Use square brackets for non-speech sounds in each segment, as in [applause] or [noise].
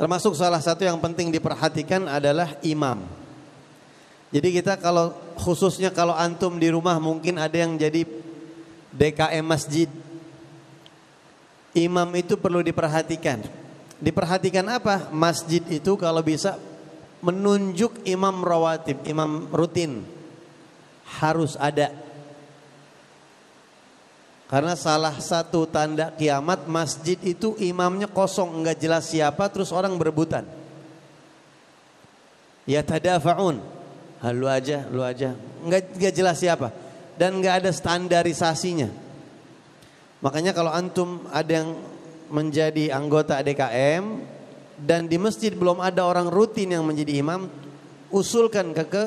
Termasuk salah satu yang penting diperhatikan adalah imam. Jadi kita kalau khususnya kalau antum di rumah mungkin ada yang jadi DKM masjid. Imam itu perlu diperhatikan. Diperhatikan apa? Masjid itu kalau bisa menunjuk imam rawatib, imam rutin harus ada karena salah satu tanda kiamat masjid itu imamnya kosong nggak jelas siapa terus orang berebutan. Ya tadafaun. halu aja, lu aja. Enggak nggak jelas siapa. Dan enggak ada standarisasinya. Makanya kalau antum ada yang menjadi anggota DKM dan di masjid belum ada orang rutin yang menjadi imam, usulkan ke, ke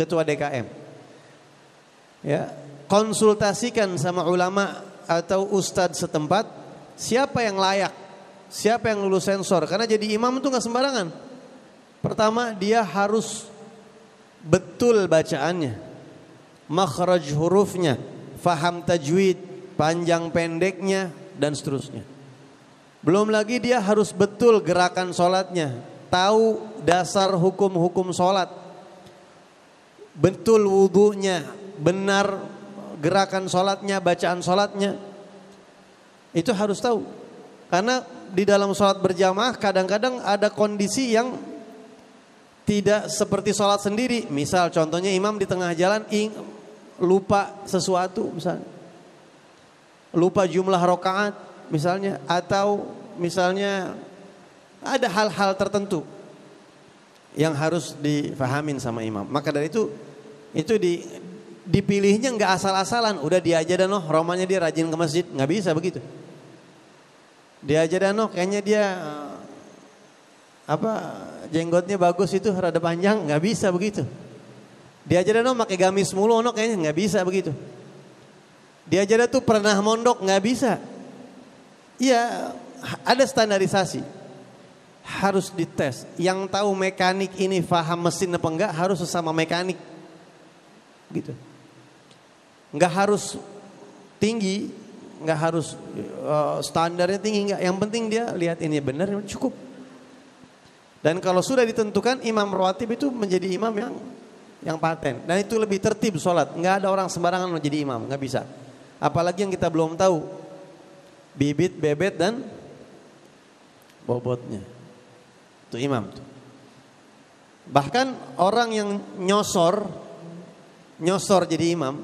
ketua DKM. Ya, konsultasikan sama ulama atau ustad setempat siapa yang layak, siapa yang lulus sensor. Karena jadi imam itu nggak sembarangan. Pertama dia harus betul bacaannya, makhraj hurufnya, faham tajwid, panjang pendeknya dan seterusnya. Belum lagi dia harus betul gerakan sholatnya, tahu dasar hukum-hukum sholat, betul wudhunya, benar gerakan sholatnya, bacaan sholatnya. Itu harus tahu. Karena di dalam sholat berjamaah kadang-kadang ada kondisi yang tidak seperti sholat sendiri. Misal contohnya imam di tengah jalan ing, lupa sesuatu misalnya. Lupa jumlah rokaat misalnya. Atau misalnya ada hal-hal tertentu yang harus difahamin sama imam. Maka dari itu itu di dipilihnya nggak asal-asalan. Udah dia aja dan oh romanya dia rajin ke masjid, nggak bisa begitu. Dia aja dan oh kayaknya dia eh, apa jenggotnya bagus itu rada panjang, nggak bisa begitu. Dia aja dan oh pakai gamis mulu, no kayaknya nggak bisa begitu. Dia aja tuh pernah mondok, nggak bisa. Iya, ada standarisasi harus dites. Yang tahu mekanik ini faham mesin apa enggak harus sesama mekanik. Gitu nggak harus tinggi, nggak harus uh, standarnya tinggi, nggak. Yang penting dia lihat ini benar, cukup. Dan kalau sudah ditentukan imam rawatib itu menjadi imam yang yang paten. Dan itu lebih tertib sholat. Nggak ada orang sembarangan menjadi imam, nggak bisa. Apalagi yang kita belum tahu bibit, bebet dan bobotnya. Itu imam tuh. Bahkan orang yang nyosor nyosor jadi imam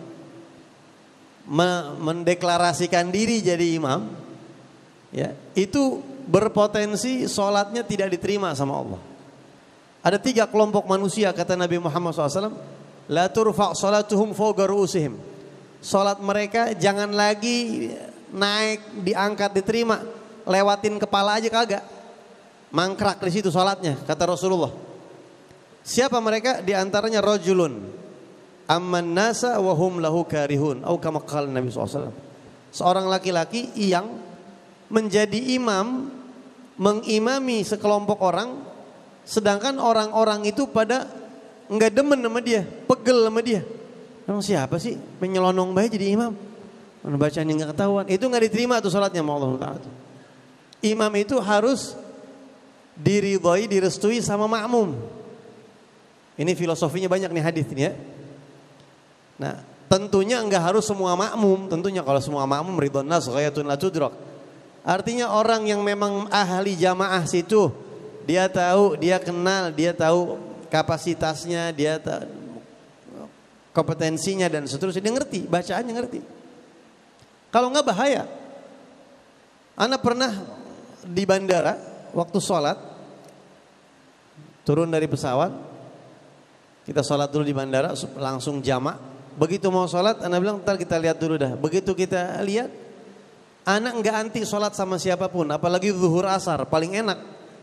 mendeklarasikan diri jadi imam, ya itu berpotensi sholatnya tidak diterima sama Allah. Ada tiga kelompok manusia kata Nabi Muhammad SAW. La turfa' fogar usihim Sholat mereka jangan lagi naik, diangkat, diterima. Lewatin kepala aja kagak. Mangkrak di situ sholatnya kata Rasulullah. Siapa mereka? Di antaranya rojulun amman nasa wa lahu karihun au kamakal Nabi SAW seorang laki-laki yang menjadi imam mengimami sekelompok orang sedangkan orang-orang itu pada nggak demen sama dia pegel sama dia emang siapa sih menyelonong baik jadi imam bacaannya nggak ketahuan itu nggak diterima tuh sholatnya sama Allah imam itu harus diridhoi direstui sama makmum ini filosofinya banyak nih hadis ini ya Nah, tentunya enggak harus semua makmum. Tentunya kalau semua makmum ridhon nas ghayatun la tudrak. Artinya orang yang memang ahli jamaah situ, dia tahu, dia kenal, dia tahu kapasitasnya, dia tahu kompetensinya dan seterusnya. Dia ngerti, bacaannya ngerti. Kalau enggak bahaya. Anda pernah di bandara waktu sholat turun dari pesawat kita sholat dulu di bandara langsung jamak Begitu mau sholat, anak bilang ntar kita lihat dulu dah. Begitu kita lihat, anak nggak anti sholat sama siapapun, apalagi zuhur asar, paling enak.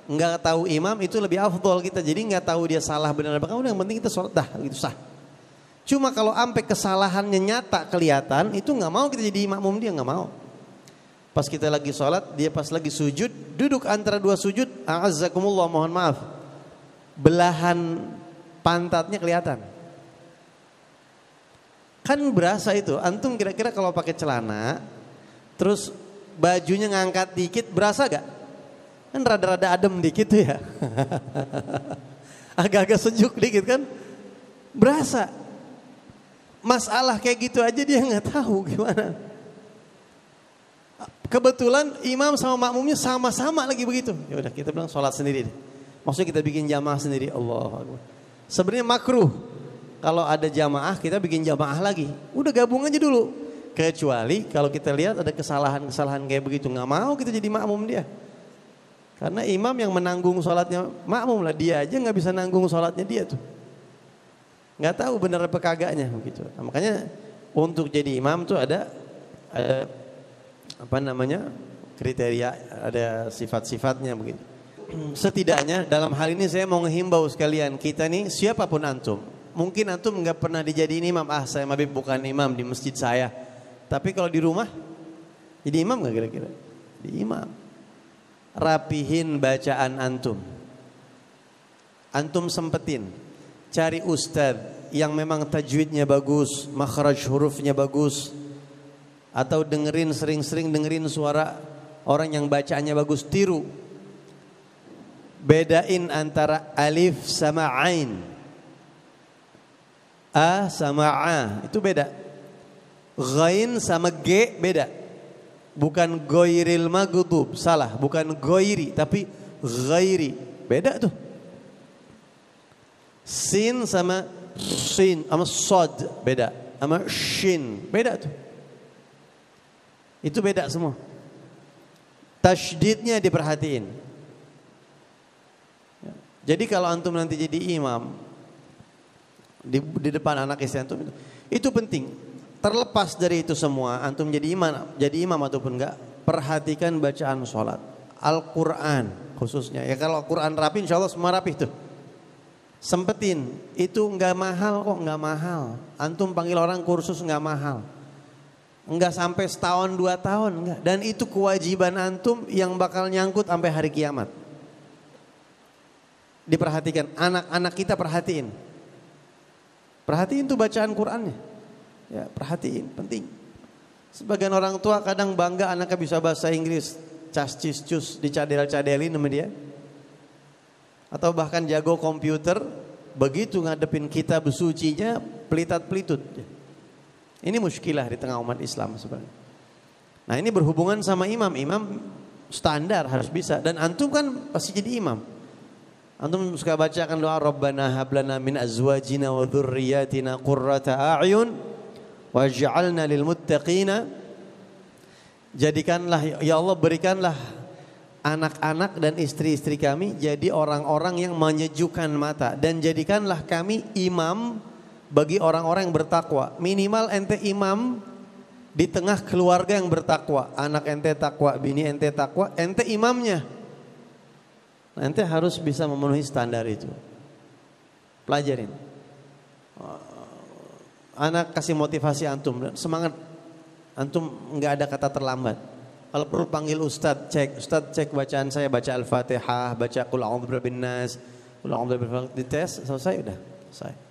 Nggak tahu imam itu lebih afdol kita, jadi nggak tahu dia salah benar apa. Kamu yang penting kita sholat dah, gitu sah. Cuma kalau ampe kesalahannya nyata kelihatan, itu nggak mau kita jadi makmum dia nggak mau. Pas kita lagi sholat, dia pas lagi sujud, duduk antara dua sujud, a'azzakumullah mohon maaf. Belahan pantatnya kelihatan Kan berasa itu. Antum kira-kira kalau pakai celana terus bajunya ngangkat dikit berasa gak? Kan rada-rada adem dikit tuh ya. [laughs] Agak-agak sejuk dikit kan? Berasa. Masalah kayak gitu aja dia nggak tahu gimana. Kebetulan imam sama makmumnya sama-sama lagi begitu. Ya udah kita bilang sholat sendiri. Deh. Maksudnya kita bikin jamaah sendiri. Allah. Sebenarnya makruh kalau ada jamaah kita bikin jamaah lagi. Udah gabung aja dulu. Kecuali kalau kita lihat ada kesalahan-kesalahan kayak begitu. Nggak mau kita jadi makmum dia. Karena imam yang menanggung sholatnya makmum lah. Dia aja nggak bisa nanggung sholatnya dia tuh. Nggak tahu benar apa kagaknya begitu. Nah, makanya untuk jadi imam tuh ada ada apa namanya kriteria ada sifat-sifatnya begitu [clears throat] setidaknya dalam hal ini saya mau menghimbau sekalian kita nih siapapun antum mungkin antum nggak pernah dijadiin imam. Ah, saya mabib bukan imam di masjid saya. Tapi kalau di rumah jadi imam nggak kira-kira? Di imam. Rapihin bacaan antum. Antum sempetin. Cari ustadz yang memang tajwidnya bagus, makhraj hurufnya bagus. Atau dengerin sering-sering dengerin suara orang yang bacaannya bagus, tiru. Bedain antara alif sama ain A sama A itu beda. Ghain sama G beda. Bukan goiril maghdub, salah, bukan goiri tapi ghairi. Beda tuh. Sin sama sin sama sod beda. Sama shin beda tuh. Itu beda semua. Tasydidnya diperhatiin. Jadi kalau antum nanti jadi imam, di, di depan anak istri antum itu. Itu penting. Terlepas dari itu semua, antum jadi imam, jadi imam ataupun enggak, perhatikan bacaan sholat. Al-Quran khususnya. Ya kalau Quran rapi, insya Allah semua rapi tuh. Sempetin, itu enggak mahal kok, enggak mahal. Antum panggil orang kursus enggak mahal. Enggak sampai setahun dua tahun enggak. Dan itu kewajiban antum yang bakal nyangkut sampai hari kiamat. Diperhatikan, anak-anak kita perhatiin Perhatiin tuh bacaan Qurannya. Ya, perhatiin, penting. Sebagian orang tua kadang bangga anaknya bisa bahasa Inggris, cas cis cus dicadel-cadelin sama dia. Atau bahkan jago komputer, begitu ngadepin kita sucinya pelitat-pelitut. Ini muskilah di tengah umat Islam sebenarnya. Nah ini berhubungan sama imam. Imam standar harus bisa. Dan antum kan pasti jadi imam. Antum suka bacakan doa Rabbana hablana min azwajina wa dhurriyyatina qurrata a'yun waj'alna lil muttaqina jadikanlah ya Allah berikanlah anak-anak dan istri-istri kami jadi orang-orang yang menyejukkan mata dan jadikanlah kami imam bagi orang-orang yang bertakwa minimal ente imam di tengah keluarga yang bertakwa anak ente takwa bini ente takwa ente imamnya Nanti harus bisa memenuhi standar itu. Pelajarin. Anak kasih motivasi antum, semangat. Antum nggak ada kata terlambat. Kalau perlu panggil ustadz, cek ustadz cek bacaan saya baca al-fatihah, baca kul berbinas, nas, berbinas di dites selesai udah selesai.